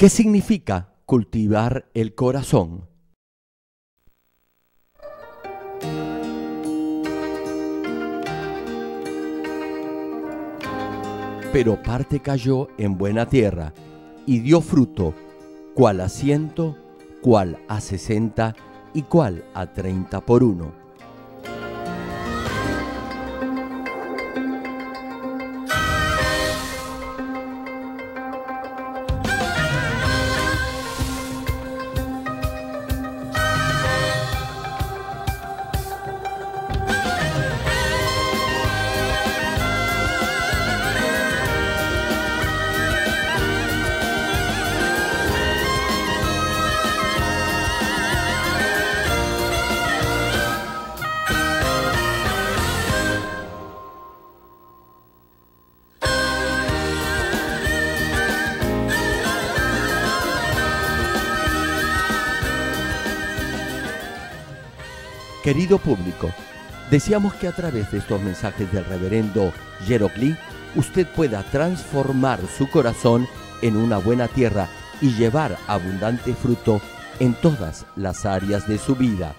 ¿Qué significa cultivar el corazón? Pero parte cayó en buena tierra y dio fruto, cual a ciento, cual a sesenta y cual a treinta por uno. Querido público, deseamos que a través de estos mensajes del reverendo Jerocli, usted pueda transformar su corazón en una buena tierra y llevar abundante fruto en todas las áreas de su vida.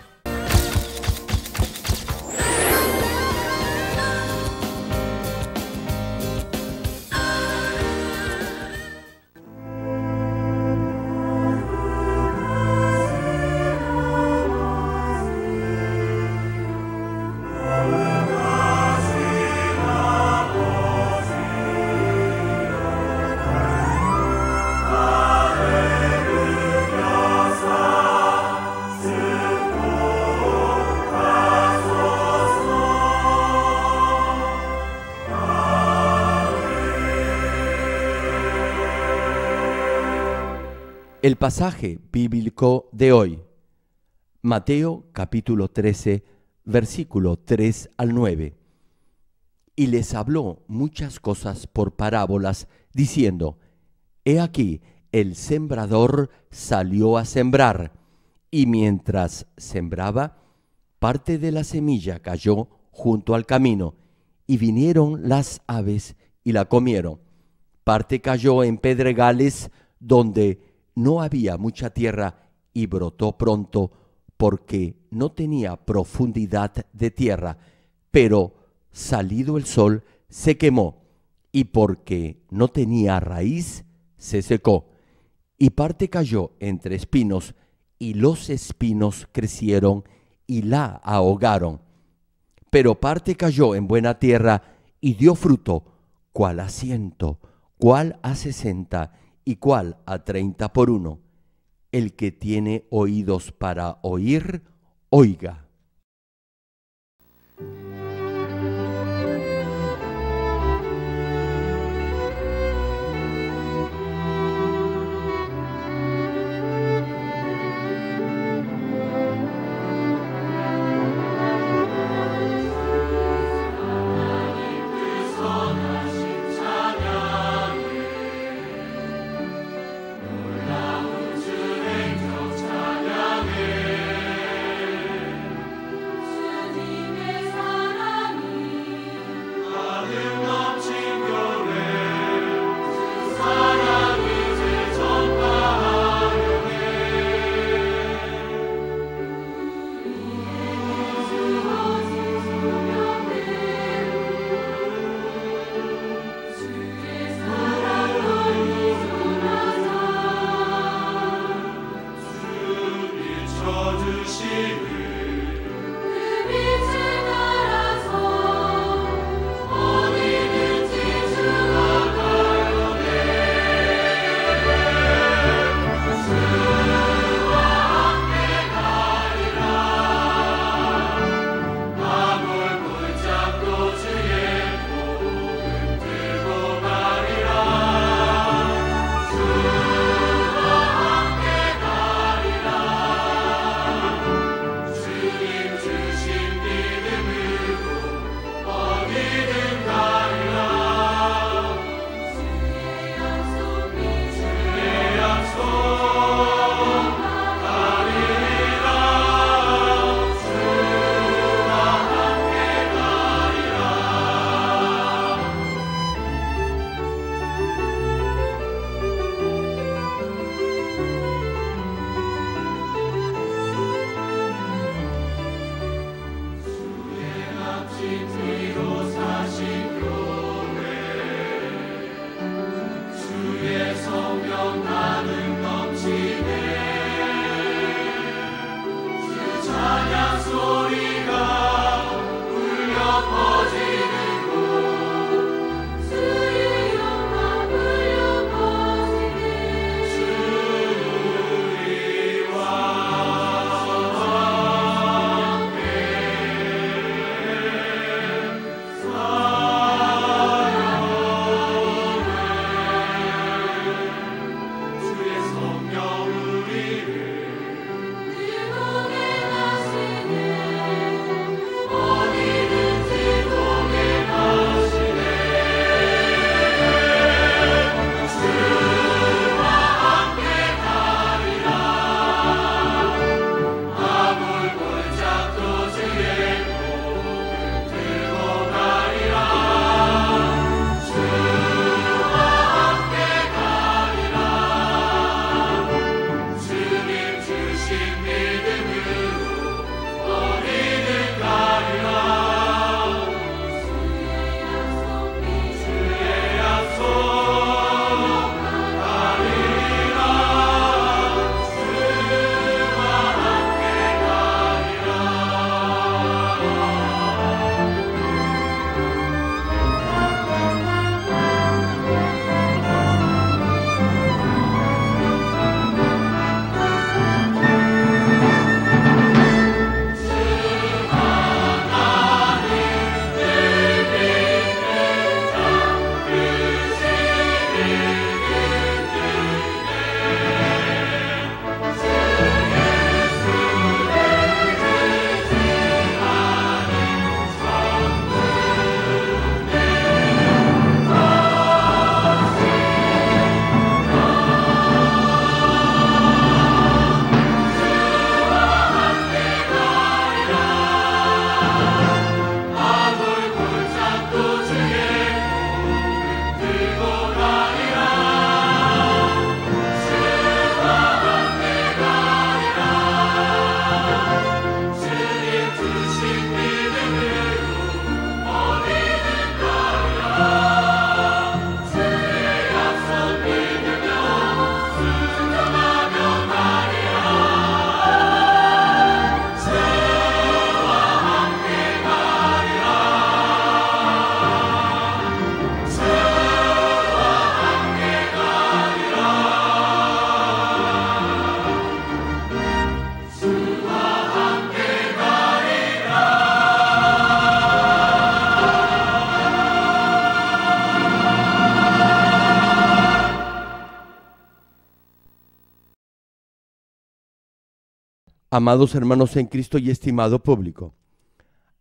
pasaje bíblico de hoy, Mateo capítulo 13, versículo 3 al 9. Y les habló muchas cosas por parábolas, diciendo, He aquí, el sembrador salió a sembrar, y mientras sembraba, parte de la semilla cayó junto al camino, y vinieron las aves y la comieron. Parte cayó en pedregales donde no había mucha tierra y brotó pronto porque no tenía profundidad de tierra, pero salido el sol se quemó y porque no tenía raíz se secó y parte cayó entre espinos y los espinos crecieron y la ahogaron. Pero parte cayó en buena tierra y dio fruto, cual a ciento, cual a sesenta y cuál a treinta por uno. El que tiene oídos para oír, oiga. Amados hermanos en Cristo y estimado público,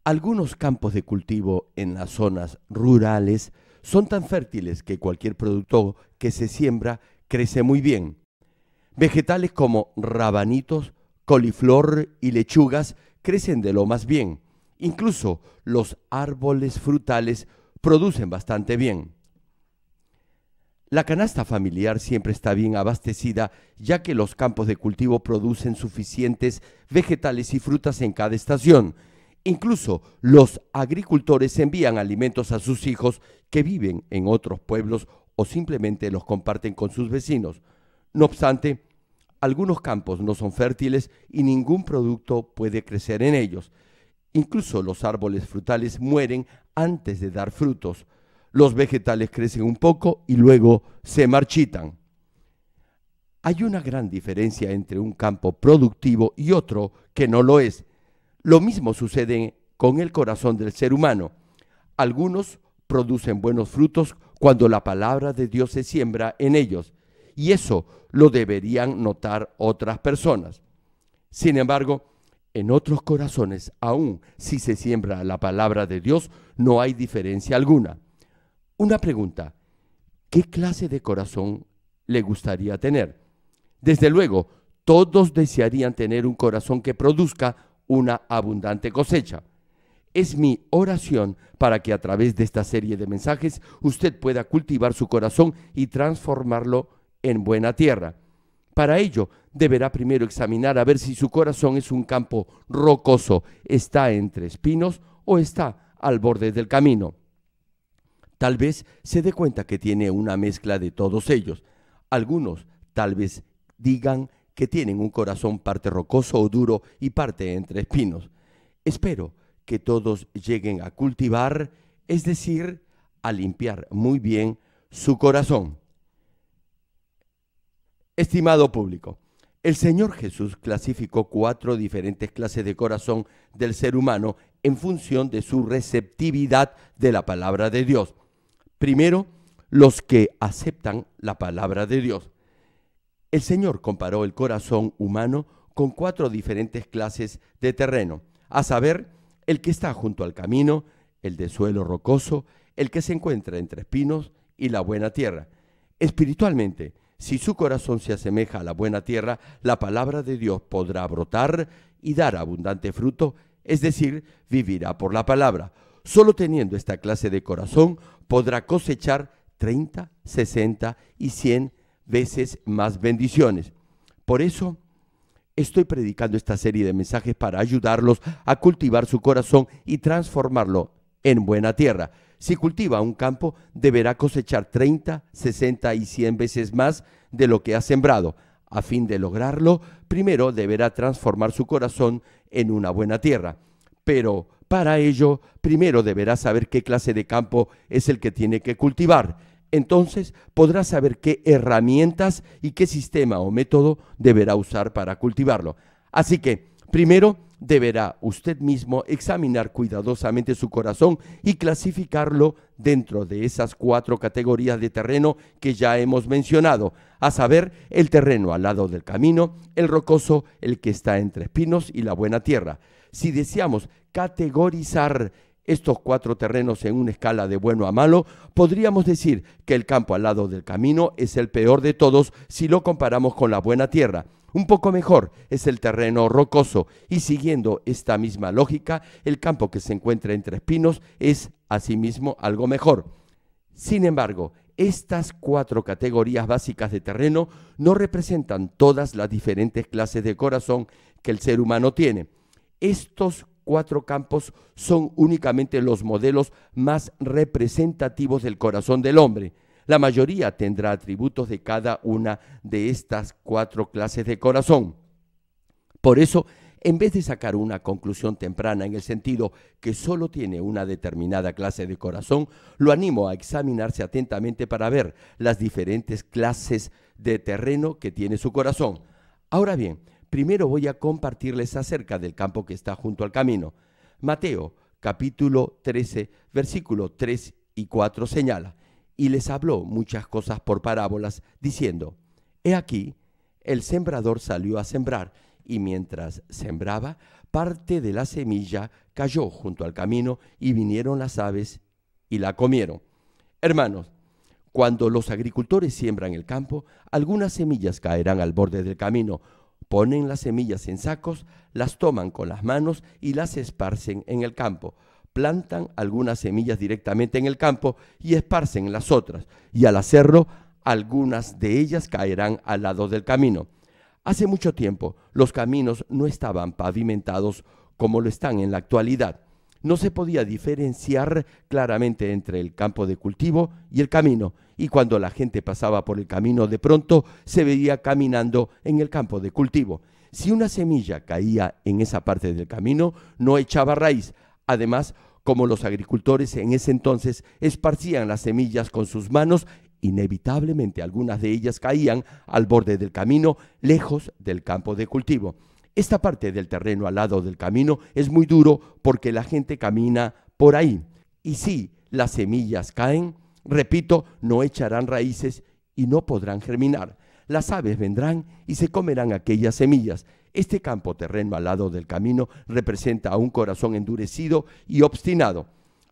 algunos campos de cultivo en las zonas rurales son tan fértiles que cualquier producto que se siembra crece muy bien. Vegetales como rabanitos, coliflor y lechugas crecen de lo más bien. Incluso los árboles frutales producen bastante bien. La canasta familiar siempre está bien abastecida, ya que los campos de cultivo producen suficientes vegetales y frutas en cada estación. Incluso los agricultores envían alimentos a sus hijos que viven en otros pueblos o simplemente los comparten con sus vecinos. No obstante, algunos campos no son fértiles y ningún producto puede crecer en ellos. Incluso los árboles frutales mueren antes de dar frutos los vegetales crecen un poco y luego se marchitan. Hay una gran diferencia entre un campo productivo y otro que no lo es. Lo mismo sucede con el corazón del ser humano. Algunos producen buenos frutos cuando la palabra de Dios se siembra en ellos, y eso lo deberían notar otras personas. Sin embargo, en otros corazones, aun si se siembra la palabra de Dios, no hay diferencia alguna. Una pregunta, ¿qué clase de corazón le gustaría tener? Desde luego, todos desearían tener un corazón que produzca una abundante cosecha. Es mi oración para que a través de esta serie de mensajes usted pueda cultivar su corazón y transformarlo en buena tierra. Para ello, deberá primero examinar a ver si su corazón es un campo rocoso, está entre espinos o está al borde del camino. Tal vez se dé cuenta que tiene una mezcla de todos ellos. Algunos tal vez digan que tienen un corazón parte rocoso o duro y parte entre espinos. Espero que todos lleguen a cultivar, es decir, a limpiar muy bien su corazón. Estimado público, el Señor Jesús clasificó cuatro diferentes clases de corazón del ser humano en función de su receptividad de la palabra de Dios. Primero, los que aceptan la palabra de Dios. El Señor comparó el corazón humano con cuatro diferentes clases de terreno, a saber, el que está junto al camino, el de suelo rocoso, el que se encuentra entre espinos y la buena tierra. Espiritualmente, si su corazón se asemeja a la buena tierra, la palabra de Dios podrá brotar y dar abundante fruto, es decir, vivirá por la palabra. Solo teniendo esta clase de corazón podrá cosechar 30, 60 y 100 veces más bendiciones. Por eso estoy predicando esta serie de mensajes para ayudarlos a cultivar su corazón y transformarlo en buena tierra. Si cultiva un campo, deberá cosechar 30, 60 y 100 veces más de lo que ha sembrado. A fin de lograrlo, primero deberá transformar su corazón en una buena tierra. Pero para ello, primero deberá saber qué clase de campo es el que tiene que cultivar. Entonces podrá saber qué herramientas y qué sistema o método deberá usar para cultivarlo. Así que, primero, deberá usted mismo examinar cuidadosamente su corazón y clasificarlo dentro de esas cuatro categorías de terreno que ya hemos mencionado, a saber, el terreno al lado del camino, el rocoso, el que está entre espinos y la buena tierra. Si deseamos categorizar estos cuatro terrenos en una escala de bueno a malo, podríamos decir que el campo al lado del camino es el peor de todos si lo comparamos con la buena tierra. Un poco mejor es el terreno rocoso y siguiendo esta misma lógica, el campo que se encuentra entre espinos es asimismo algo mejor. Sin embargo, estas cuatro categorías básicas de terreno no representan todas las diferentes clases de corazón que el ser humano tiene. Estos cuatro campos son únicamente los modelos más representativos del corazón del hombre. La mayoría tendrá atributos de cada una de estas cuatro clases de corazón. Por eso, en vez de sacar una conclusión temprana en el sentido que solo tiene una determinada clase de corazón, lo animo a examinarse atentamente para ver las diferentes clases de terreno que tiene su corazón. Ahora bien, primero voy a compartirles acerca del campo que está junto al camino. Mateo capítulo 13, versículo 3 y 4 señala, y les habló muchas cosas por parábolas, diciendo, He aquí, el sembrador salió a sembrar, y mientras sembraba, parte de la semilla cayó junto al camino, y vinieron las aves y la comieron. Hermanos, cuando los agricultores siembran el campo, algunas semillas caerán al borde del camino, Ponen las semillas en sacos, las toman con las manos y las esparcen en el campo. Plantan algunas semillas directamente en el campo y esparcen las otras, y al hacerlo, algunas de ellas caerán al lado del camino. Hace mucho tiempo los caminos no estaban pavimentados como lo están en la actualidad. No se podía diferenciar claramente entre el campo de cultivo y el camino, y cuando la gente pasaba por el camino de pronto se veía caminando en el campo de cultivo. Si una semilla caía en esa parte del camino, no echaba raíz. Además, como los agricultores en ese entonces esparcían las semillas con sus manos, inevitablemente algunas de ellas caían al borde del camino, lejos del campo de cultivo. Esta parte del terreno al lado del camino es muy duro porque la gente camina por ahí. Y si las semillas caen, Repito, no echarán raíces y no podrán germinar. Las aves vendrán y se comerán aquellas semillas. Este campo terreno al lado del camino representa a un corazón endurecido y obstinado.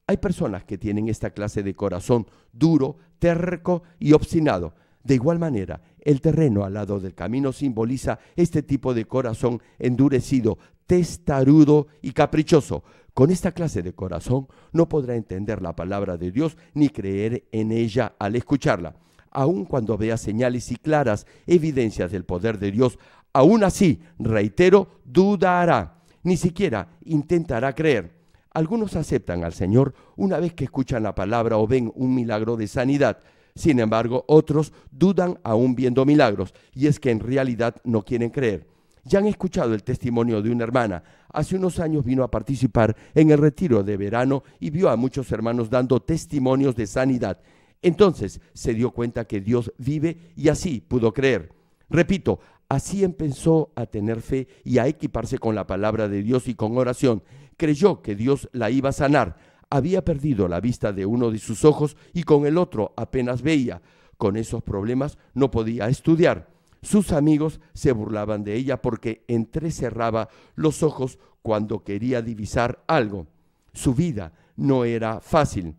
Hay personas que tienen esta clase de corazón duro, terco y obstinado de igual manera, el terreno al lado del camino simboliza este tipo de corazón endurecido, testarudo y caprichoso. Con esta clase de corazón no podrá entender la palabra de Dios ni creer en ella al escucharla. Aun cuando vea señales y claras evidencias del poder de Dios, aún así, reitero, dudará. Ni siquiera intentará creer. Algunos aceptan al Señor una vez que escuchan la palabra o ven un milagro de sanidad. Sin embargo, otros dudan aún viendo milagros, y es que en realidad no quieren creer. Ya han escuchado el testimonio de una hermana. Hace unos años vino a participar en el retiro de verano y vio a muchos hermanos dando testimonios de sanidad. Entonces se dio cuenta que Dios vive y así pudo creer. Repito, así empezó a tener fe y a equiparse con la palabra de Dios y con oración. Creyó que Dios la iba a sanar, había perdido la vista de uno de sus ojos y con el otro apenas veía. Con esos problemas no podía estudiar. Sus amigos se burlaban de ella porque entrecerraba los ojos cuando quería divisar algo. Su vida no era fácil,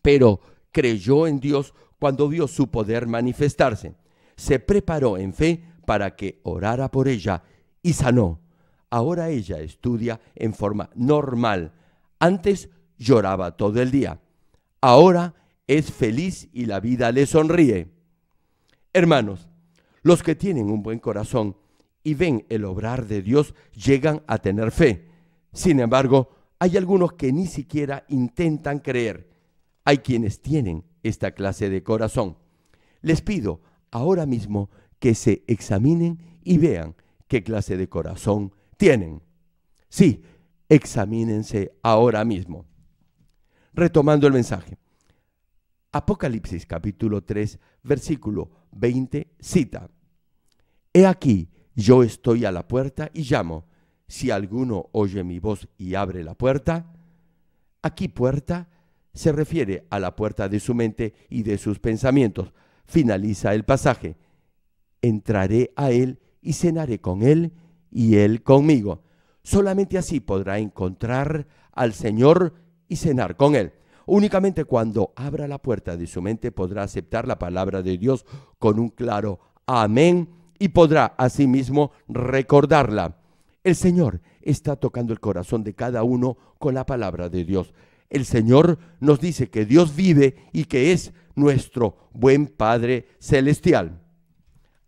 pero creyó en Dios cuando vio su poder manifestarse. Se preparó en fe para que orara por ella y sanó. Ahora ella estudia en forma normal. Antes lloraba todo el día. Ahora es feliz y la vida le sonríe. Hermanos, los que tienen un buen corazón y ven el obrar de Dios llegan a tener fe. Sin embargo, hay algunos que ni siquiera intentan creer. Hay quienes tienen esta clase de corazón. Les pido ahora mismo que se examinen y vean qué clase de corazón tienen. Sí, examínense ahora mismo retomando el mensaje. Apocalipsis capítulo 3, versículo 20, cita, He aquí, yo estoy a la puerta y llamo. Si alguno oye mi voz y abre la puerta, aquí puerta se refiere a la puerta de su mente y de sus pensamientos. Finaliza el pasaje. Entraré a él y cenaré con él y él conmigo. Solamente así podrá encontrar al Señor y cenar con Él. Únicamente cuando abra la puerta de su mente podrá aceptar la palabra de Dios con un claro amén y podrá asimismo recordarla. El Señor está tocando el corazón de cada uno con la palabra de Dios. El Señor nos dice que Dios vive y que es nuestro buen Padre Celestial.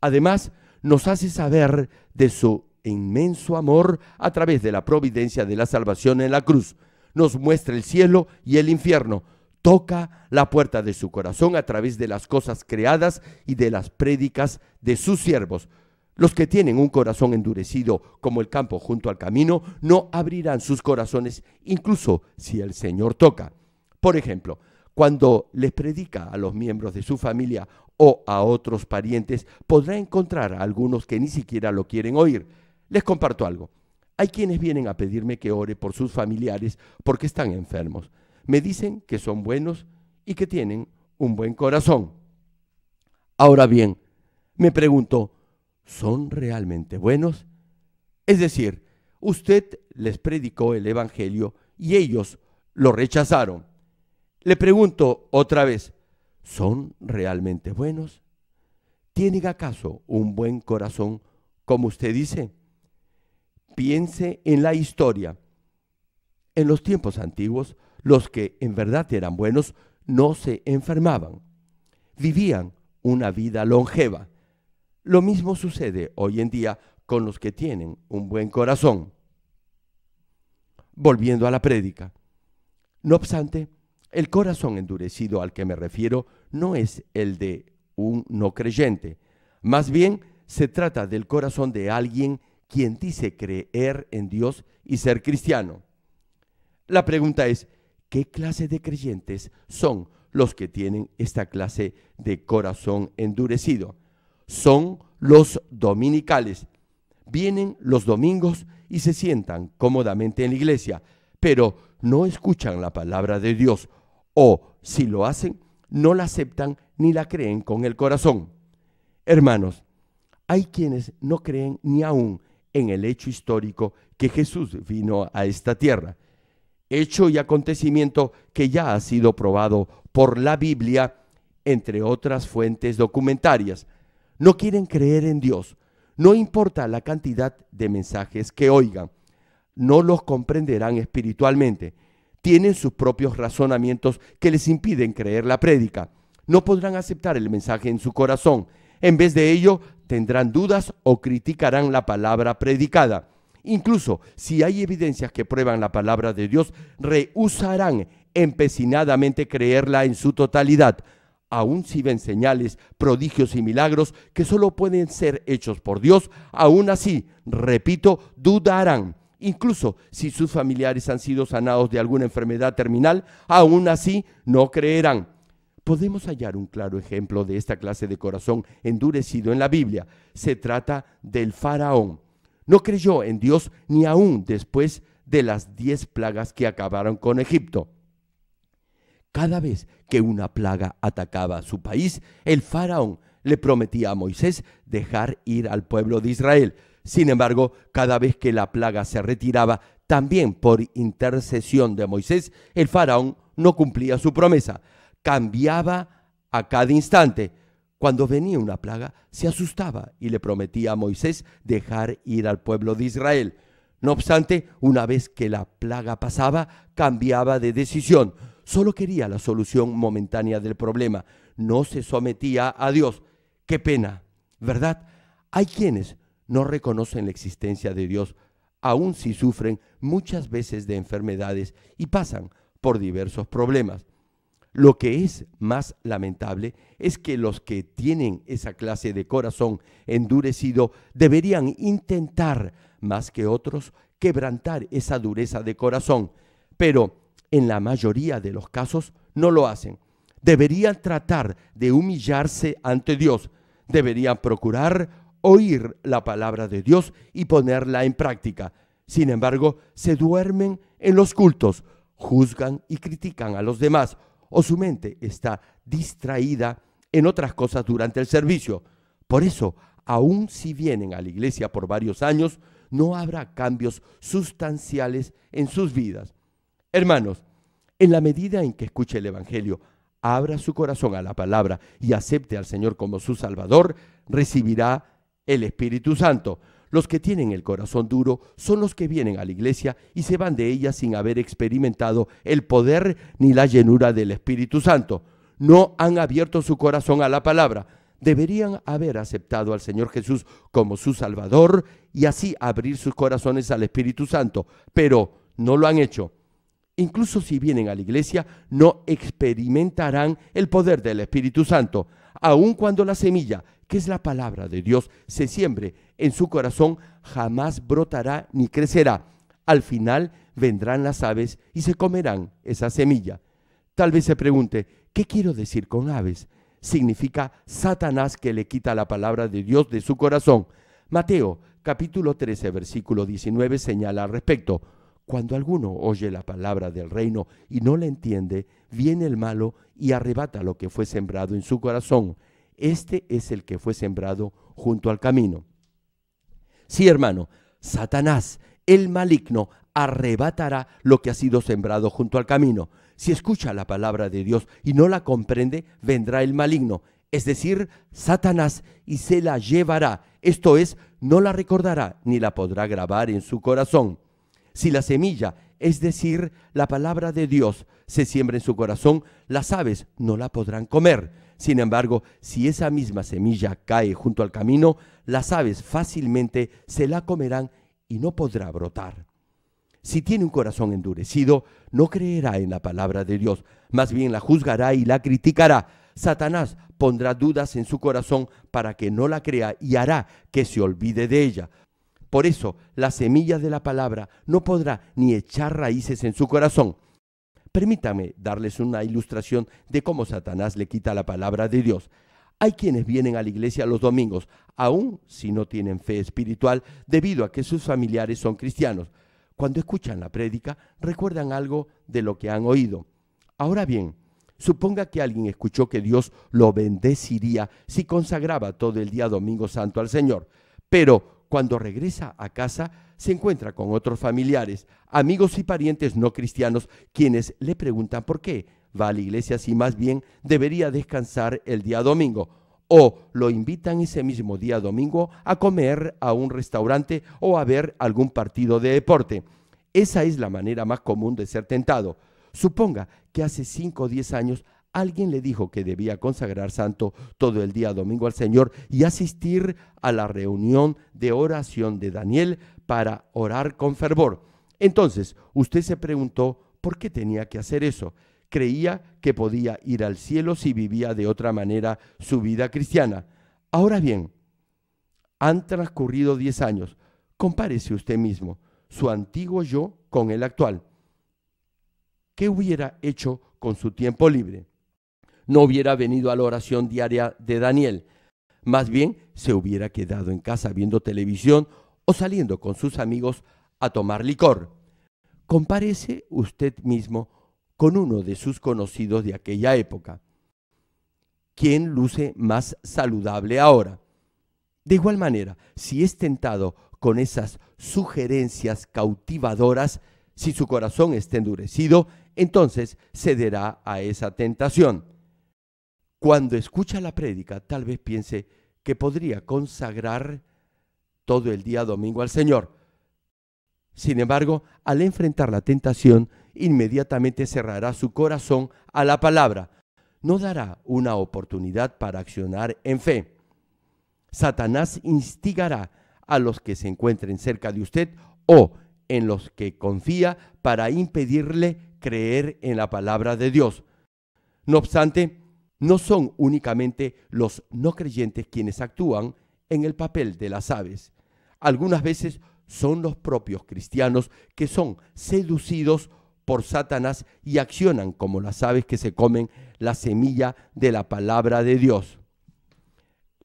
Además, nos hace saber de su inmenso amor a través de la providencia de la salvación en la cruz nos muestra el cielo y el infierno. Toca la puerta de su corazón a través de las cosas creadas y de las prédicas de sus siervos. Los que tienen un corazón endurecido como el campo junto al camino no abrirán sus corazones incluso si el Señor toca. Por ejemplo, cuando les predica a los miembros de su familia o a otros parientes, podrá encontrar a algunos que ni siquiera lo quieren oír. Les comparto algo. Hay quienes vienen a pedirme que ore por sus familiares porque están enfermos. Me dicen que son buenos y que tienen un buen corazón. Ahora bien, me pregunto, ¿son realmente buenos? Es decir, usted les predicó el Evangelio y ellos lo rechazaron. Le pregunto otra vez, ¿son realmente buenos? ¿Tienen acaso un buen corazón como usted dice? piense en la historia. En los tiempos antiguos, los que en verdad eran buenos no se enfermaban. Vivían una vida longeva. Lo mismo sucede hoy en día con los que tienen un buen corazón. Volviendo a la prédica. No obstante, el corazón endurecido al que me refiero no es el de un no creyente. Más bien, se trata del corazón de alguien quien dice creer en Dios y ser cristiano. La pregunta es, ¿qué clase de creyentes son los que tienen esta clase de corazón endurecido? Son los dominicales. Vienen los domingos y se sientan cómodamente en la iglesia, pero no escuchan la palabra de Dios o, si lo hacen, no la aceptan ni la creen con el corazón. Hermanos, hay quienes no creen ni aún en el hecho histórico que Jesús vino a esta tierra, hecho y acontecimiento que ya ha sido probado por la Biblia, entre otras fuentes documentarias. No quieren creer en Dios, no importa la cantidad de mensajes que oigan, no los comprenderán espiritualmente. Tienen sus propios razonamientos que les impiden creer la prédica. No podrán aceptar el mensaje en su corazón en vez de ello, tendrán dudas o criticarán la palabra predicada. Incluso si hay evidencias que prueban la palabra de Dios, rehusarán empecinadamente creerla en su totalidad, aun si ven señales, prodigios y milagros que solo pueden ser hechos por Dios, aún así, repito, dudarán. Incluso si sus familiares han sido sanados de alguna enfermedad terminal, aún así no creerán. Podemos hallar un claro ejemplo de esta clase de corazón endurecido en la Biblia. Se trata del faraón. No creyó en Dios ni aún después de las diez plagas que acabaron con Egipto. Cada vez que una plaga atacaba su país, el faraón le prometía a Moisés dejar ir al pueblo de Israel. Sin embargo, cada vez que la plaga se retiraba, también por intercesión de Moisés, el faraón no cumplía su promesa cambiaba a cada instante. Cuando venía una plaga, se asustaba y le prometía a Moisés dejar ir al pueblo de Israel. No obstante, una vez que la plaga pasaba, cambiaba de decisión. Solo quería la solución momentánea del problema. No se sometía a Dios. Qué pena, ¿verdad? Hay quienes no reconocen la existencia de Dios, aun si sufren muchas veces de enfermedades y pasan por diversos problemas. Lo que es más lamentable es que los que tienen esa clase de corazón endurecido deberían intentar más que otros quebrantar esa dureza de corazón, pero en la mayoría de los casos no lo hacen. Deberían tratar de humillarse ante Dios, deberían procurar oír la palabra de Dios y ponerla en práctica. Sin embargo, se duermen en los cultos, juzgan y critican a los demás, o su mente está distraída en otras cosas durante el servicio. Por eso, aun si vienen a la iglesia por varios años, no habrá cambios sustanciales en sus vidas. Hermanos, en la medida en que escuche el Evangelio, abra su corazón a la palabra y acepte al Señor como su Salvador, recibirá el Espíritu Santo. Los que tienen el corazón duro son los que vienen a la iglesia y se van de ella sin haber experimentado el poder ni la llenura del Espíritu Santo. No han abierto su corazón a la palabra. Deberían haber aceptado al Señor Jesús como su Salvador y así abrir sus corazones al Espíritu Santo, pero no lo han hecho. Incluso si vienen a la iglesia, no experimentarán el poder del Espíritu Santo, aun cuando la semilla, que es la palabra de Dios, se siembre en su corazón jamás brotará ni crecerá. Al final vendrán las aves y se comerán esa semilla. Tal vez se pregunte, ¿qué quiero decir con aves? Significa Satanás que le quita la palabra de Dios de su corazón. Mateo capítulo 13 versículo 19 señala al respecto. Cuando alguno oye la palabra del reino y no la entiende, viene el malo y arrebata lo que fue sembrado en su corazón. Este es el que fue sembrado junto al camino. Sí, hermano, Satanás, el maligno, arrebatará lo que ha sido sembrado junto al camino. Si escucha la palabra de Dios y no la comprende, vendrá el maligno, es decir, Satanás, y se la llevará. Esto es, no la recordará ni la podrá grabar en su corazón. Si la semilla, es decir, la palabra de Dios, se siembra en su corazón, las aves no la podrán comer sin embargo, si esa misma semilla cae junto al camino, las aves fácilmente se la comerán y no podrá brotar. Si tiene un corazón endurecido, no creerá en la palabra de Dios, más bien la juzgará y la criticará. Satanás pondrá dudas en su corazón para que no la crea y hará que se olvide de ella. Por eso, la semilla de la palabra no podrá ni echar raíces en su corazón. Permítame darles una ilustración de cómo Satanás le quita la palabra de Dios. Hay quienes vienen a la iglesia los domingos, aun si no tienen fe espiritual, debido a que sus familiares son cristianos. Cuando escuchan la prédica, recuerdan algo de lo que han oído. Ahora bien, suponga que alguien escuchó que Dios lo bendeciría si consagraba todo el día domingo santo al Señor, pero cuando regresa a casa se encuentra con otros familiares, amigos y parientes no cristianos, quienes le preguntan por qué va a la iglesia si más bien debería descansar el día domingo. O lo invitan ese mismo día domingo a comer a un restaurante o a ver algún partido de deporte. Esa es la manera más común de ser tentado. Suponga que hace 5 o 10 años alguien le dijo que debía consagrar santo todo el día domingo al Señor y asistir a la reunión de oración de Daniel, para orar con fervor. Entonces, usted se preguntó por qué tenía que hacer eso. Creía que podía ir al cielo si vivía de otra manera su vida cristiana. Ahora bien, han transcurrido 10 años. Compárese usted mismo, su antiguo yo con el actual. ¿Qué hubiera hecho con su tiempo libre? No hubiera venido a la oración diaria de Daniel. Más bien, se hubiera quedado en casa viendo televisión o saliendo con sus amigos a tomar licor. Comparece usted mismo con uno de sus conocidos de aquella época. ¿Quién luce más saludable ahora? De igual manera, si es tentado con esas sugerencias cautivadoras, si su corazón está endurecido, entonces cederá a esa tentación. Cuando escucha la prédica, tal vez piense que podría consagrar todo el día domingo al Señor. Sin embargo, al enfrentar la tentación, inmediatamente cerrará su corazón a la palabra. No dará una oportunidad para accionar en fe. Satanás instigará a los que se encuentren cerca de usted o en los que confía para impedirle creer en la palabra de Dios. No obstante, no son únicamente los no creyentes quienes actúan en el papel de las aves. Algunas veces son los propios cristianos que son seducidos por Satanás y accionan como las aves que se comen la semilla de la palabra de Dios.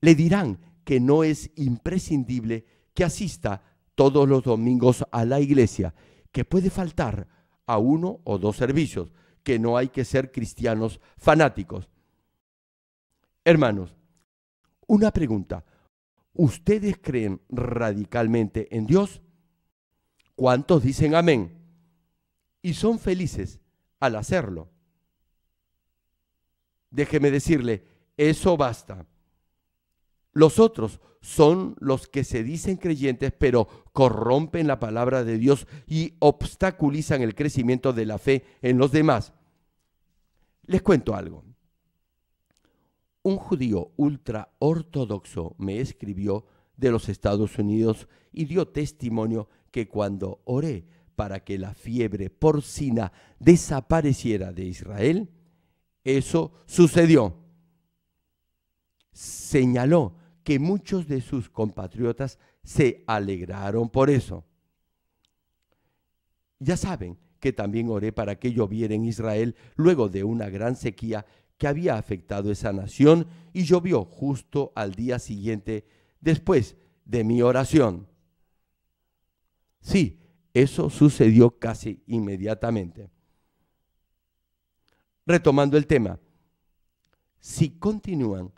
Le dirán que no es imprescindible que asista todos los domingos a la iglesia, que puede faltar a uno o dos servicios, que no hay que ser cristianos fanáticos. Hermanos, una pregunta. ¿Ustedes creen radicalmente en Dios? ¿Cuántos dicen amén? Y son felices al hacerlo. Déjeme decirle, eso basta. Los otros son los que se dicen creyentes, pero corrompen la palabra de Dios y obstaculizan el crecimiento de la fe en los demás. Les cuento algo un judío ortodoxo me escribió de los Estados Unidos y dio testimonio que cuando oré para que la fiebre porcina desapareciera de Israel, eso sucedió. Señaló que muchos de sus compatriotas se alegraron por eso. Ya saben que también oré para que lloviera en Israel luego de una gran sequía que había afectado esa nación y llovió justo al día siguiente después de mi oración. Sí, eso sucedió casi inmediatamente. Retomando el tema, si continúan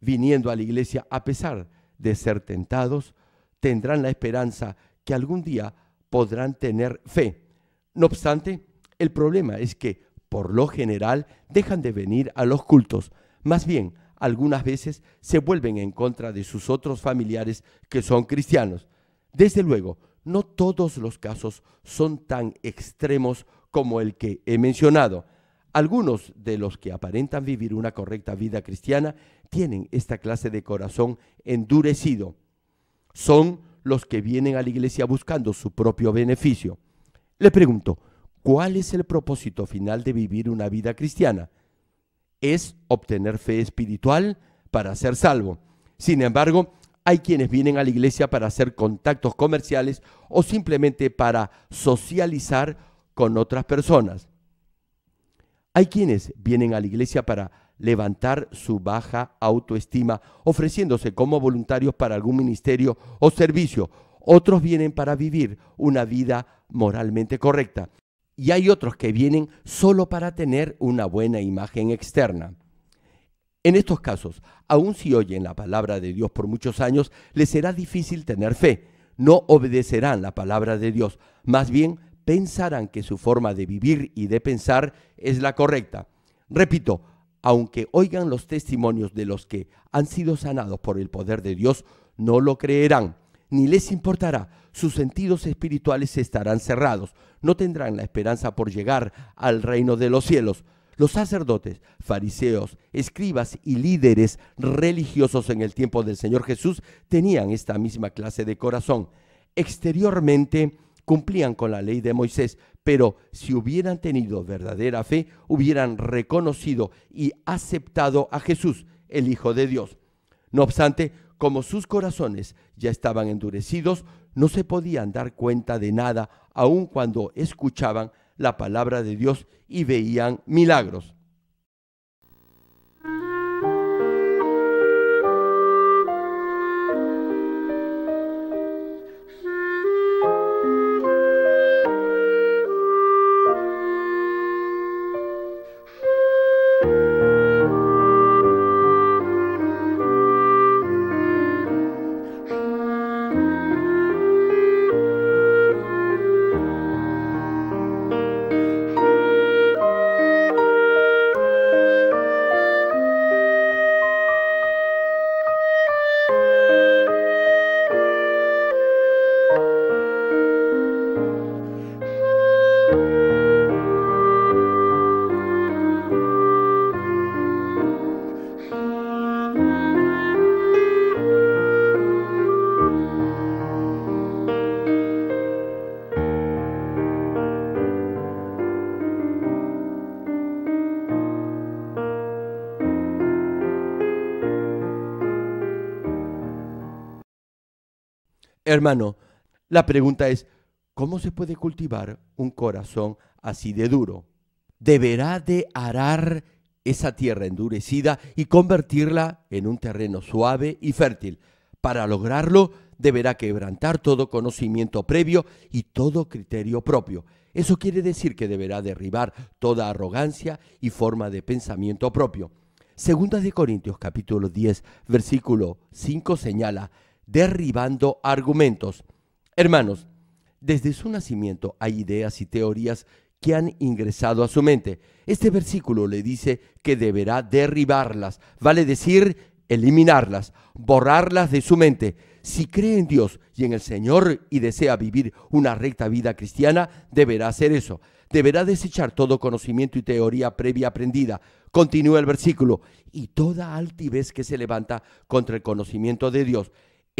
viniendo a la iglesia a pesar de ser tentados, tendrán la esperanza que algún día podrán tener fe. No obstante, el problema es que por lo general, dejan de venir a los cultos. Más bien, algunas veces se vuelven en contra de sus otros familiares que son cristianos. Desde luego, no todos los casos son tan extremos como el que he mencionado. Algunos de los que aparentan vivir una correcta vida cristiana tienen esta clase de corazón endurecido. Son los que vienen a la iglesia buscando su propio beneficio. Le pregunto, ¿Cuál es el propósito final de vivir una vida cristiana? Es obtener fe espiritual para ser salvo. Sin embargo, hay quienes vienen a la iglesia para hacer contactos comerciales o simplemente para socializar con otras personas. Hay quienes vienen a la iglesia para levantar su baja autoestima, ofreciéndose como voluntarios para algún ministerio o servicio. Otros vienen para vivir una vida moralmente correcta y hay otros que vienen solo para tener una buena imagen externa. En estos casos, aun si oyen la palabra de Dios por muchos años, les será difícil tener fe. No obedecerán la palabra de Dios, más bien pensarán que su forma de vivir y de pensar es la correcta. Repito, aunque oigan los testimonios de los que han sido sanados por el poder de Dios, no lo creerán ni les importará. Sus sentidos espirituales estarán cerrados. No tendrán la esperanza por llegar al reino de los cielos. Los sacerdotes, fariseos, escribas y líderes religiosos en el tiempo del Señor Jesús tenían esta misma clase de corazón. Exteriormente cumplían con la ley de Moisés, pero si hubieran tenido verdadera fe, hubieran reconocido y aceptado a Jesús, el Hijo de Dios. No obstante, como sus corazones ya estaban endurecidos, no se podían dar cuenta de nada, aun cuando escuchaban la palabra de Dios y veían milagros. Hermano, la pregunta es, ¿cómo se puede cultivar un corazón así de duro? Deberá de arar esa tierra endurecida y convertirla en un terreno suave y fértil. Para lograrlo, deberá quebrantar todo conocimiento previo y todo criterio propio. Eso quiere decir que deberá derribar toda arrogancia y forma de pensamiento propio. Segunda de Corintios capítulo 10, versículo 5 señala, derribando argumentos. Hermanos, desde su nacimiento hay ideas y teorías que han ingresado a su mente. Este versículo le dice que deberá derribarlas, vale decir, eliminarlas, borrarlas de su mente. Si cree en Dios y en el Señor y desea vivir una recta vida cristiana, deberá hacer eso. Deberá desechar todo conocimiento y teoría previa aprendida. Continúa el versículo. Y toda altivez que se levanta contra el conocimiento de Dios.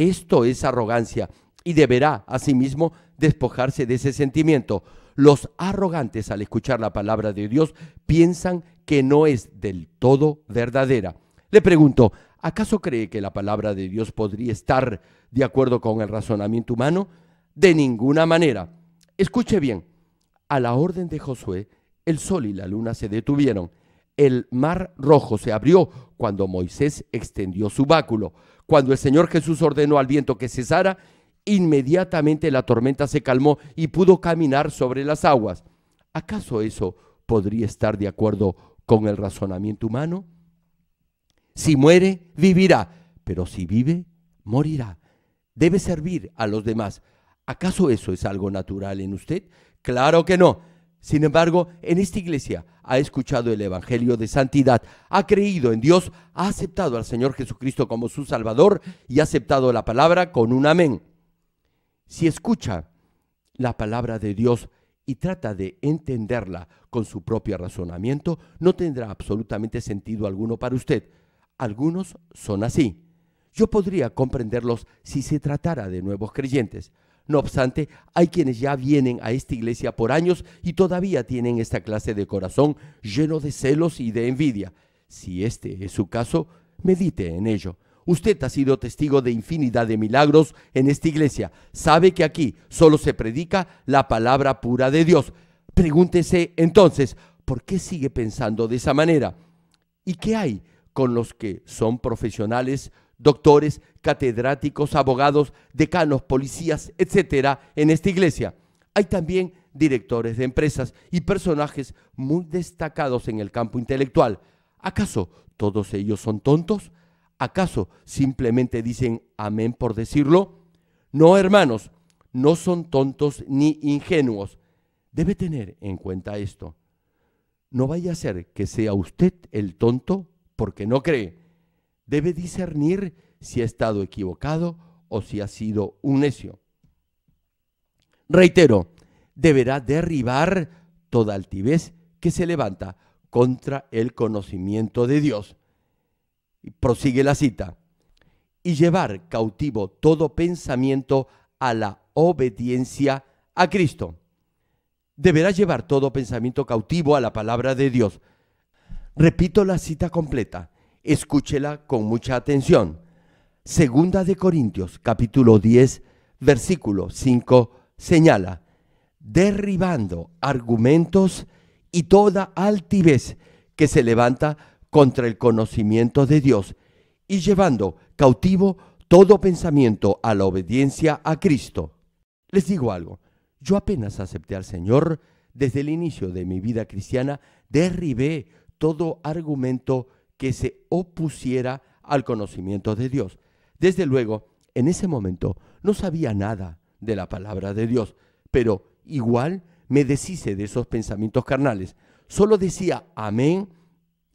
Esto es arrogancia y deberá, asimismo, despojarse de ese sentimiento. Los arrogantes, al escuchar la palabra de Dios, piensan que no es del todo verdadera. Le pregunto, ¿acaso cree que la palabra de Dios podría estar de acuerdo con el razonamiento humano? De ninguna manera. Escuche bien, a la orden de Josué, el sol y la luna se detuvieron. El mar rojo se abrió cuando Moisés extendió su báculo. Cuando el Señor Jesús ordenó al viento que cesara, inmediatamente la tormenta se calmó y pudo caminar sobre las aguas. ¿Acaso eso podría estar de acuerdo con el razonamiento humano? Si muere, vivirá, pero si vive, morirá. Debe servir a los demás. ¿Acaso eso es algo natural en usted? Claro que no. Sin embargo, en esta iglesia ha escuchado el Evangelio de Santidad, ha creído en Dios, ha aceptado al Señor Jesucristo como su Salvador y ha aceptado la palabra con un amén. Si escucha la palabra de Dios y trata de entenderla con su propio razonamiento, no tendrá absolutamente sentido alguno para usted. Algunos son así. Yo podría comprenderlos si se tratara de nuevos creyentes, no obstante, hay quienes ya vienen a esta iglesia por años y todavía tienen esta clase de corazón lleno de celos y de envidia. Si este es su caso, medite en ello. Usted ha sido testigo de infinidad de milagros en esta iglesia. Sabe que aquí solo se predica la palabra pura de Dios. Pregúntese entonces, ¿por qué sigue pensando de esa manera? ¿Y qué hay con los que son profesionales doctores, catedráticos, abogados, decanos, policías, etcétera, en esta iglesia. Hay también directores de empresas y personajes muy destacados en el campo intelectual. ¿Acaso todos ellos son tontos? ¿Acaso simplemente dicen amén por decirlo? No, hermanos, no son tontos ni ingenuos. Debe tener en cuenta esto. No vaya a ser que sea usted el tonto porque no cree debe discernir si ha estado equivocado o si ha sido un necio. Reitero, deberá derribar toda altivez que se levanta contra el conocimiento de Dios. Y prosigue la cita. Y llevar cautivo todo pensamiento a la obediencia a Cristo. Deberá llevar todo pensamiento cautivo a la palabra de Dios. Repito la cita completa escúchela con mucha atención. Segunda de Corintios, capítulo 10, versículo 5, señala, derribando argumentos y toda altivez que se levanta contra el conocimiento de Dios y llevando cautivo todo pensamiento a la obediencia a Cristo. Les digo algo, yo apenas acepté al Señor, desde el inicio de mi vida cristiana, derribé todo argumento que se opusiera al conocimiento de Dios. Desde luego, en ese momento no sabía nada de la palabra de Dios, pero igual me deshice de esos pensamientos carnales. Solo decía amén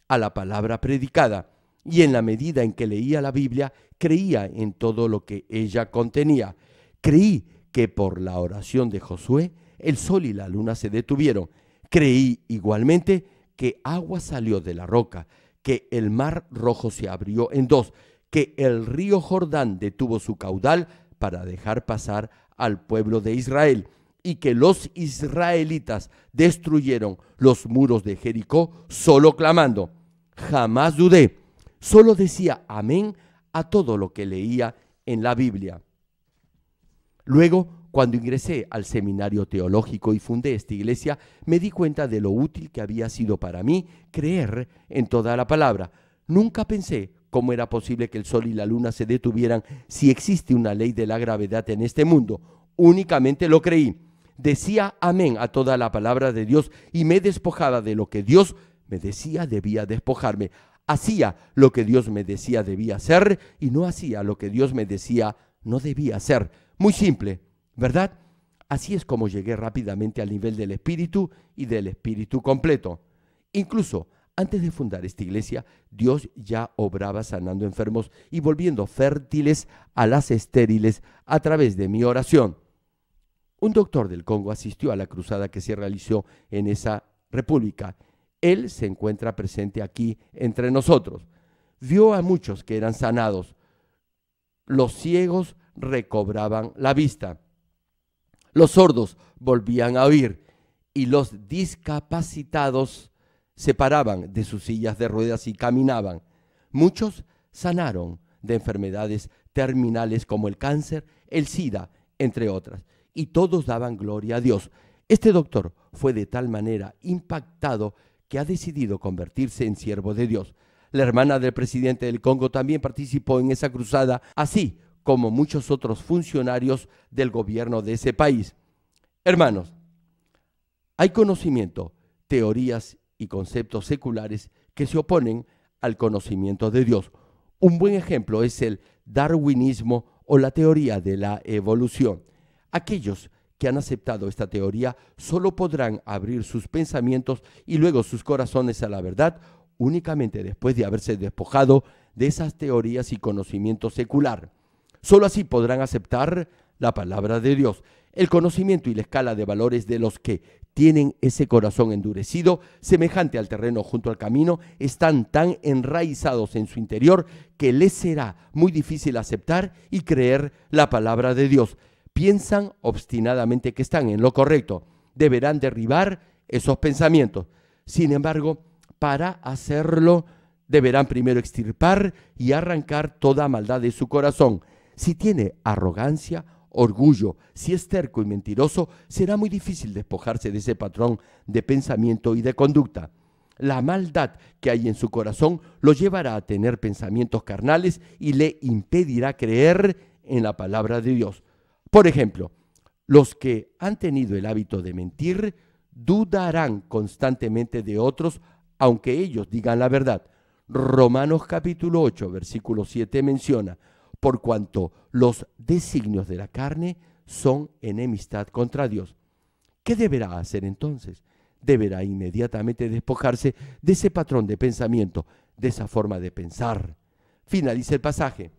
a la palabra predicada y en la medida en que leía la Biblia creía en todo lo que ella contenía. Creí que por la oración de Josué el sol y la luna se detuvieron. Creí igualmente que agua salió de la roca que el mar rojo se abrió en dos, que el río Jordán detuvo su caudal para dejar pasar al pueblo de Israel y que los israelitas destruyeron los muros de Jericó solo clamando. Jamás dudé, solo decía amén a todo lo que leía en la Biblia. Luego cuando ingresé al seminario teológico y fundé esta iglesia, me di cuenta de lo útil que había sido para mí creer en toda la palabra. Nunca pensé cómo era posible que el sol y la luna se detuvieran si existe una ley de la gravedad en este mundo. Únicamente lo creí. Decía amén a toda la palabra de Dios y me despojaba de lo que Dios me decía debía despojarme. Hacía lo que Dios me decía debía hacer y no hacía lo que Dios me decía no debía hacer. Muy simple, ¿Verdad? Así es como llegué rápidamente al nivel del espíritu y del espíritu completo. Incluso antes de fundar esta iglesia, Dios ya obraba sanando enfermos y volviendo fértiles a las estériles a través de mi oración. Un doctor del Congo asistió a la cruzada que se realizó en esa república. Él se encuentra presente aquí entre nosotros. Vio a muchos que eran sanados. Los ciegos recobraban la vista los sordos volvían a oír y los discapacitados se paraban de sus sillas de ruedas y caminaban. Muchos sanaron de enfermedades terminales como el cáncer, el SIDA, entre otras, y todos daban gloria a Dios. Este doctor fue de tal manera impactado que ha decidido convertirse en siervo de Dios. La hermana del presidente del Congo también participó en esa cruzada. Así, como muchos otros funcionarios del gobierno de ese país. Hermanos, hay conocimiento, teorías y conceptos seculares que se oponen al conocimiento de Dios. Un buen ejemplo es el darwinismo o la teoría de la evolución. Aquellos que han aceptado esta teoría solo podrán abrir sus pensamientos y luego sus corazones a la verdad únicamente después de haberse despojado de esas teorías y conocimiento secular. Solo así podrán aceptar la palabra de Dios. El conocimiento y la escala de valores de los que tienen ese corazón endurecido, semejante al terreno junto al camino, están tan enraizados en su interior que les será muy difícil aceptar y creer la palabra de Dios. Piensan obstinadamente que están en lo correcto. Deberán derribar esos pensamientos. Sin embargo, para hacerlo, deberán primero extirpar y arrancar toda maldad de su corazón. Si tiene arrogancia, orgullo, si es terco y mentiroso, será muy difícil despojarse de ese patrón de pensamiento y de conducta. La maldad que hay en su corazón lo llevará a tener pensamientos carnales y le impedirá creer en la palabra de Dios. Por ejemplo, los que han tenido el hábito de mentir dudarán constantemente de otros, aunque ellos digan la verdad. Romanos capítulo 8, versículo 7 menciona, por cuanto los designios de la carne son enemistad contra Dios. ¿Qué deberá hacer entonces? Deberá inmediatamente despojarse de ese patrón de pensamiento, de esa forma de pensar. Finaliza el pasaje,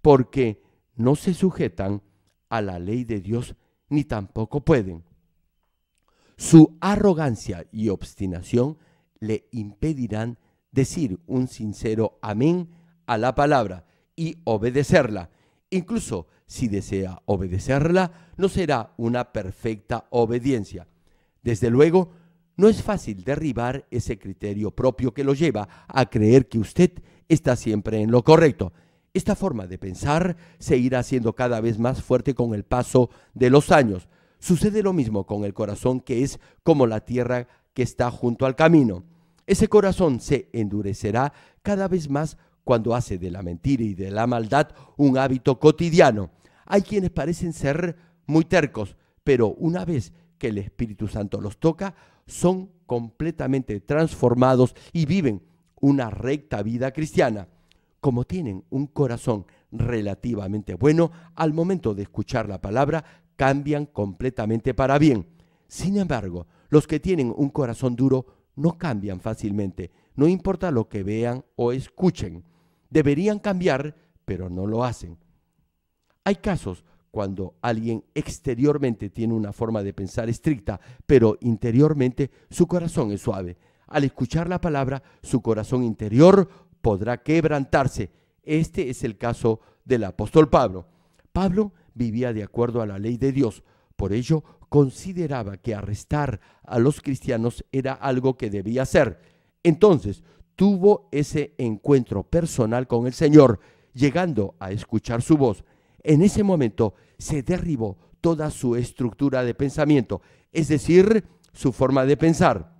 porque no se sujetan a la ley de Dios ni tampoco pueden. Su arrogancia y obstinación le impedirán decir un sincero amén a la palabra y obedecerla. Incluso si desea obedecerla, no será una perfecta obediencia. Desde luego, no es fácil derribar ese criterio propio que lo lleva a creer que usted está siempre en lo correcto. Esta forma de pensar se irá haciendo cada vez más fuerte con el paso de los años. Sucede lo mismo con el corazón que es como la tierra que está junto al camino. Ese corazón se endurecerá cada vez más cuando hace de la mentira y de la maldad un hábito cotidiano. Hay quienes parecen ser muy tercos, pero una vez que el Espíritu Santo los toca, son completamente transformados y viven una recta vida cristiana. Como tienen un corazón relativamente bueno, al momento de escuchar la palabra cambian completamente para bien. Sin embargo, los que tienen un corazón duro no cambian fácilmente, no importa lo que vean o escuchen. Deberían cambiar, pero no lo hacen. Hay casos cuando alguien exteriormente tiene una forma de pensar estricta, pero interiormente su corazón es suave. Al escuchar la palabra, su corazón interior podrá quebrantarse. Este es el caso del apóstol Pablo. Pablo vivía de acuerdo a la ley de Dios, por ello consideraba que arrestar a los cristianos era algo que debía hacer. Entonces tuvo ese encuentro personal con el Señor, llegando a escuchar su voz. En ese momento se derribó toda su estructura de pensamiento, es decir, su forma de pensar.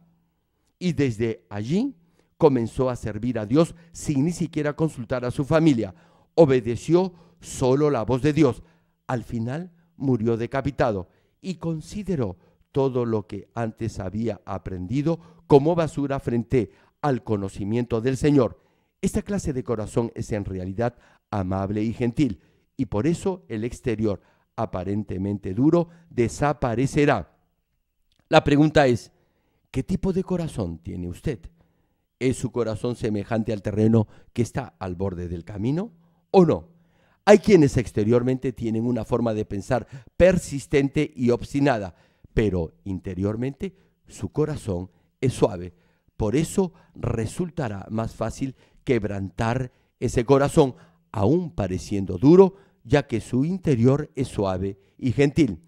Y desde allí comenzó a servir a Dios sin ni siquiera consultar a su familia. Obedeció solo la voz de Dios. Al final murió decapitado y consideró todo lo que antes había aprendido como basura frente a al conocimiento del Señor. Esta clase de corazón es en realidad amable y gentil, y por eso el exterior, aparentemente duro, desaparecerá. La pregunta es, ¿qué tipo de corazón tiene usted? ¿Es su corazón semejante al terreno que está al borde del camino o no? Hay quienes exteriormente tienen una forma de pensar persistente y obstinada, pero interiormente su corazón es suave, por eso resultará más fácil quebrantar ese corazón, aún pareciendo duro, ya que su interior es suave y gentil.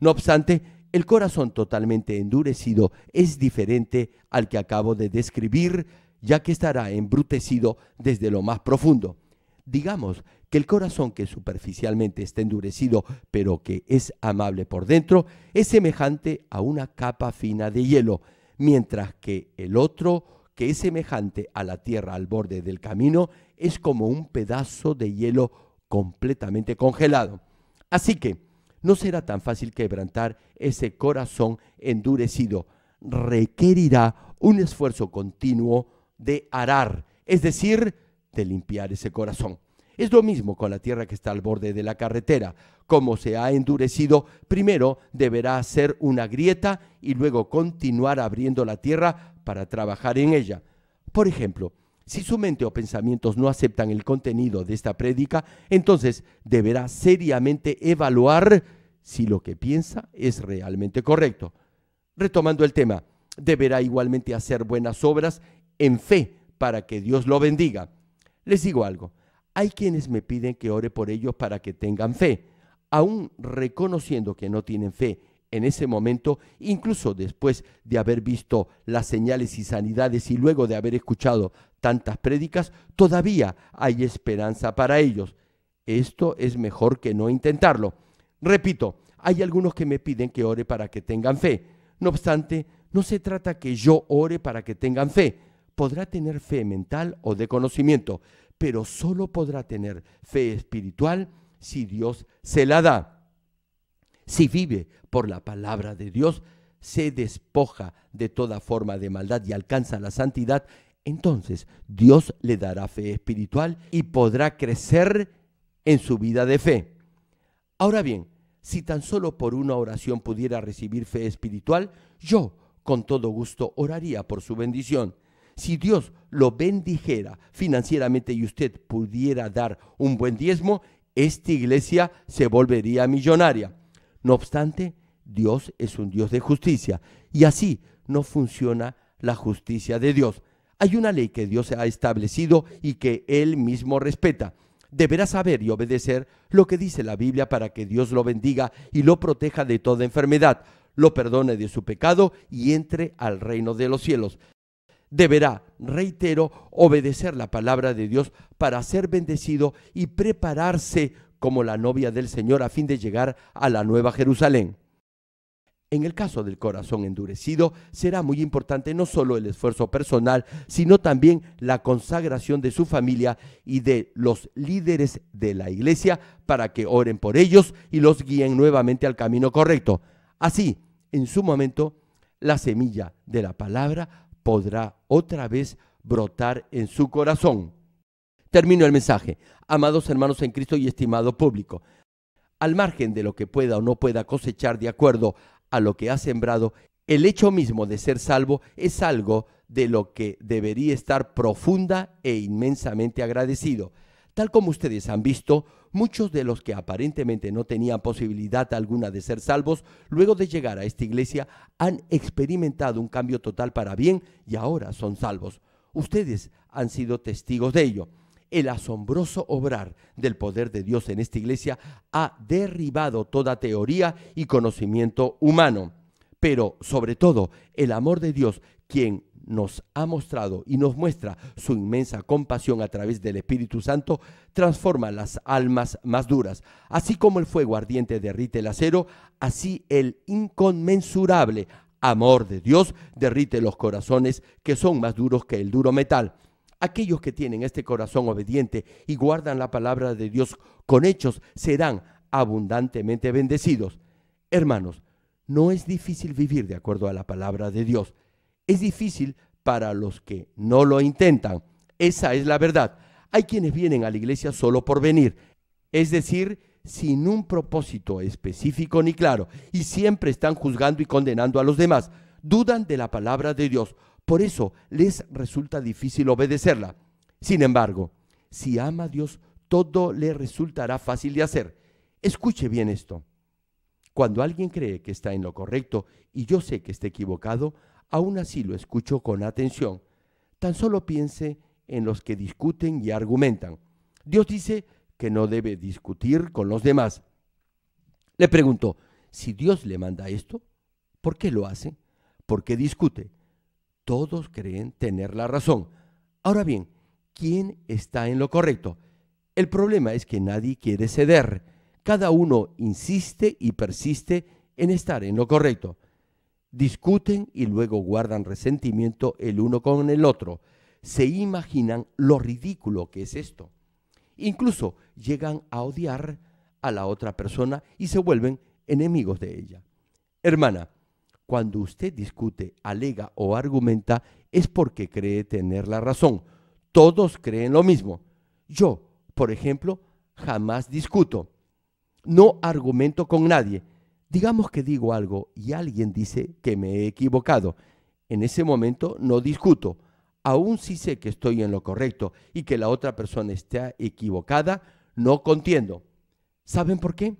No obstante, el corazón totalmente endurecido es diferente al que acabo de describir, ya que estará embrutecido desde lo más profundo. Digamos que el corazón que superficialmente está endurecido, pero que es amable por dentro, es semejante a una capa fina de hielo, mientras que el otro, que es semejante a la tierra al borde del camino, es como un pedazo de hielo completamente congelado. Así que no será tan fácil quebrantar ese corazón endurecido. Requerirá un esfuerzo continuo de arar, es decir, de limpiar ese corazón. Es lo mismo con la tierra que está al borde de la carretera. Como se ha endurecido, primero deberá hacer una grieta y luego continuar abriendo la tierra para trabajar en ella. Por ejemplo, si su mente o pensamientos no aceptan el contenido de esta prédica, entonces deberá seriamente evaluar si lo que piensa es realmente correcto. Retomando el tema, deberá igualmente hacer buenas obras en fe para que Dios lo bendiga. Les digo algo, hay quienes me piden que ore por ellos para que tengan fe, aún reconociendo que no tienen fe en ese momento, incluso después de haber visto las señales y sanidades y luego de haber escuchado tantas prédicas, todavía hay esperanza para ellos. Esto es mejor que no intentarlo. Repito, hay algunos que me piden que ore para que tengan fe. No obstante, no se trata que yo ore para que tengan fe. Podrá tener fe mental o de conocimiento, pero solo podrá tener fe espiritual si Dios se la da. Si vive por la palabra de Dios, se despoja de toda forma de maldad y alcanza la santidad, entonces Dios le dará fe espiritual y podrá crecer en su vida de fe. Ahora bien, si tan solo por una oración pudiera recibir fe espiritual, yo con todo gusto oraría por su bendición. Si Dios lo bendijera financieramente y usted pudiera dar un buen diezmo, esta iglesia se volvería millonaria. No obstante, Dios es un Dios de justicia y así no funciona la justicia de Dios. Hay una ley que Dios ha establecido y que Él mismo respeta. Deberá saber y obedecer lo que dice la Biblia para que Dios lo bendiga y lo proteja de toda enfermedad, lo perdone de su pecado y entre al reino de los cielos deberá, reitero, obedecer la palabra de Dios para ser bendecido y prepararse como la novia del Señor a fin de llegar a la Nueva Jerusalén. En el caso del corazón endurecido, será muy importante no solo el esfuerzo personal, sino también la consagración de su familia y de los líderes de la iglesia para que oren por ellos y los guíen nuevamente al camino correcto. Así, en su momento, la semilla de la palabra podrá otra vez brotar en su corazón. Termino el mensaje. Amados hermanos en Cristo y estimado público, al margen de lo que pueda o no pueda cosechar de acuerdo a lo que ha sembrado, el hecho mismo de ser salvo es algo de lo que debería estar profunda e inmensamente agradecido. Tal como ustedes han visto, Muchos de los que aparentemente no tenían posibilidad alguna de ser salvos, luego de llegar a esta iglesia, han experimentado un cambio total para bien y ahora son salvos. Ustedes han sido testigos de ello. El asombroso obrar del poder de Dios en esta iglesia ha derribado toda teoría y conocimiento humano pero sobre todo el amor de Dios quien nos ha mostrado y nos muestra su inmensa compasión a través del Espíritu Santo, transforma las almas más duras. Así como el fuego ardiente derrite el acero, así el inconmensurable amor de Dios derrite los corazones que son más duros que el duro metal. Aquellos que tienen este corazón obediente y guardan la palabra de Dios con hechos serán abundantemente bendecidos. Hermanos, no es difícil vivir de acuerdo a la palabra de Dios. Es difícil para los que no lo intentan. Esa es la verdad. Hay quienes vienen a la iglesia solo por venir, es decir, sin un propósito específico ni claro, y siempre están juzgando y condenando a los demás. Dudan de la palabra de Dios, por eso les resulta difícil obedecerla. Sin embargo, si ama a Dios, todo le resultará fácil de hacer. Escuche bien esto. Cuando alguien cree que está en lo correcto y yo sé que está equivocado, aún así lo escucho con atención, tan solo piense en los que discuten y argumentan. Dios dice que no debe discutir con los demás. Le pregunto, si Dios le manda esto, ¿por qué lo hace? ¿Por qué discute? Todos creen tener la razón. Ahora bien, ¿quién está en lo correcto? El problema es que nadie quiere ceder. Cada uno insiste y persiste en estar en lo correcto discuten y luego guardan resentimiento el uno con el otro. Se imaginan lo ridículo que es esto. Incluso llegan a odiar a la otra persona y se vuelven enemigos de ella. Hermana, cuando usted discute, alega o argumenta es porque cree tener la razón. Todos creen lo mismo. Yo, por ejemplo, jamás discuto. No argumento con nadie Digamos que digo algo y alguien dice que me he equivocado. En ese momento no discuto. Aún si sé que estoy en lo correcto y que la otra persona está equivocada, no contiendo. ¿Saben por qué?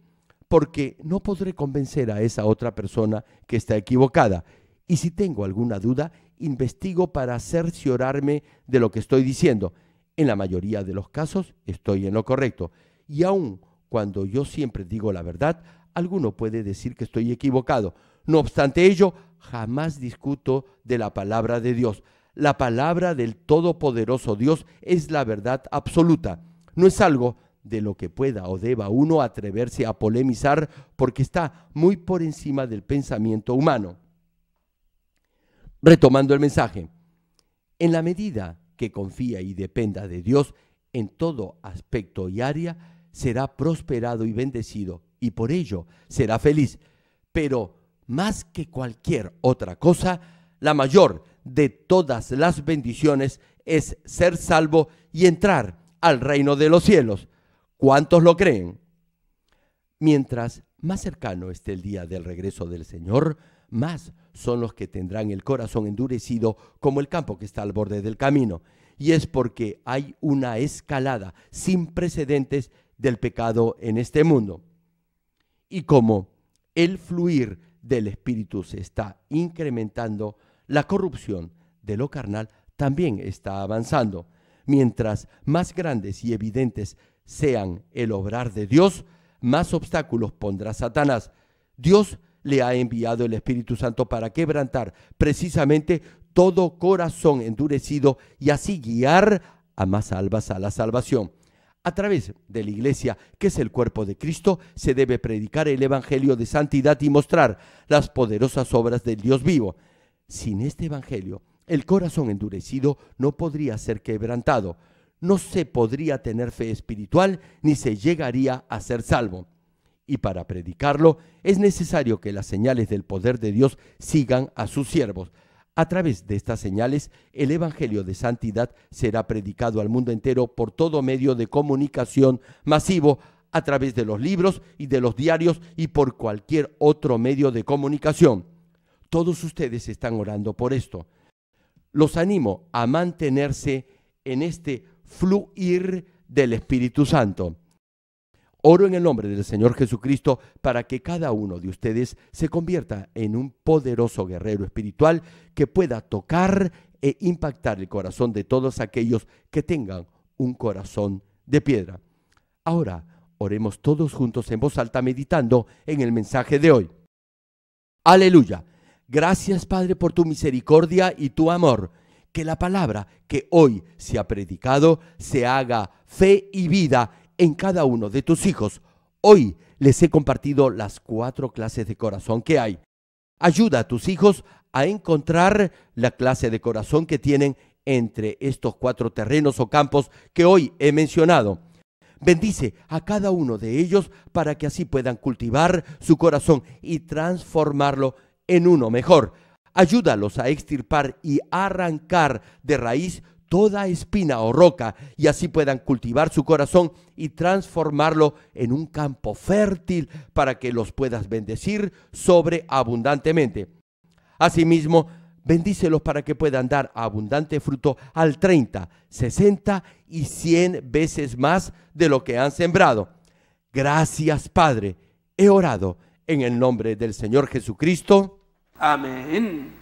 Porque no podré convencer a esa otra persona que está equivocada. Y si tengo alguna duda, investigo para cerciorarme de lo que estoy diciendo. En la mayoría de los casos estoy en lo correcto. Y aun cuando yo siempre digo la verdad, Alguno puede decir que estoy equivocado. No obstante ello, jamás discuto de la palabra de Dios. La palabra del Todopoderoso Dios es la verdad absoluta. No es algo de lo que pueda o deba uno atreverse a polemizar porque está muy por encima del pensamiento humano. Retomando el mensaje, en la medida que confía y dependa de Dios en todo aspecto y área, será prosperado y bendecido y por ello será feliz. Pero más que cualquier otra cosa, la mayor de todas las bendiciones es ser salvo y entrar al reino de los cielos. ¿Cuántos lo creen? Mientras más cercano esté el día del regreso del Señor, más son los que tendrán el corazón endurecido como el campo que está al borde del camino. Y es porque hay una escalada sin precedentes del pecado en este mundo y como el fluir del espíritu se está incrementando, la corrupción de lo carnal también está avanzando. Mientras más grandes y evidentes sean el obrar de Dios, más obstáculos pondrá Satanás. Dios le ha enviado el Espíritu Santo para quebrantar precisamente todo corazón endurecido y así guiar a más almas a la salvación. A través de la Iglesia, que es el cuerpo de Cristo, se debe predicar el Evangelio de santidad y mostrar las poderosas obras del Dios vivo. Sin este Evangelio, el corazón endurecido no podría ser quebrantado, no se podría tener fe espiritual ni se llegaría a ser salvo. Y para predicarlo es necesario que las señales del poder de Dios sigan a sus siervos. A través de estas señales, el Evangelio de Santidad será predicado al mundo entero por todo medio de comunicación masivo, a través de los libros y de los diarios y por cualquier otro medio de comunicación. Todos ustedes están orando por esto. Los animo a mantenerse en este fluir del Espíritu Santo. Oro en el nombre del Señor Jesucristo para que cada uno de ustedes se convierta en un poderoso guerrero espiritual que pueda tocar e impactar el corazón de todos aquellos que tengan un corazón de piedra. Ahora, oremos todos juntos en voz alta meditando en el mensaje de hoy. Aleluya. Gracias Padre por tu misericordia y tu amor. Que la palabra que hoy se ha predicado se haga fe y vida en cada uno de tus hijos. Hoy les he compartido las cuatro clases de corazón que hay. Ayuda a tus hijos a encontrar la clase de corazón que tienen entre estos cuatro terrenos o campos que hoy he mencionado. Bendice a cada uno de ellos para que así puedan cultivar su corazón y transformarlo en uno mejor. Ayúdalos a extirpar y arrancar de raíz toda espina o roca y así puedan cultivar su corazón y transformarlo en un campo fértil para que los puedas bendecir sobreabundantemente. Asimismo, bendícelos para que puedan dar abundante fruto al 30, 60 y 100 veces más de lo que han sembrado. Gracias, Padre. He orado en el nombre del Señor Jesucristo. Amén.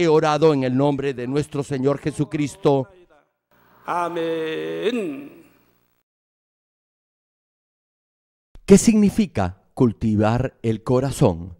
He orado en el nombre de nuestro Señor Jesucristo. Amén. ¿Qué significa cultivar el corazón?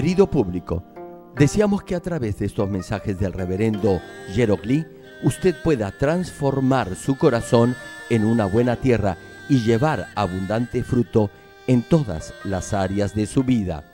Querido público, deseamos que a través de estos mensajes del reverendo Jerogli, usted pueda transformar su corazón en una buena tierra y llevar abundante fruto en todas las áreas de su vida.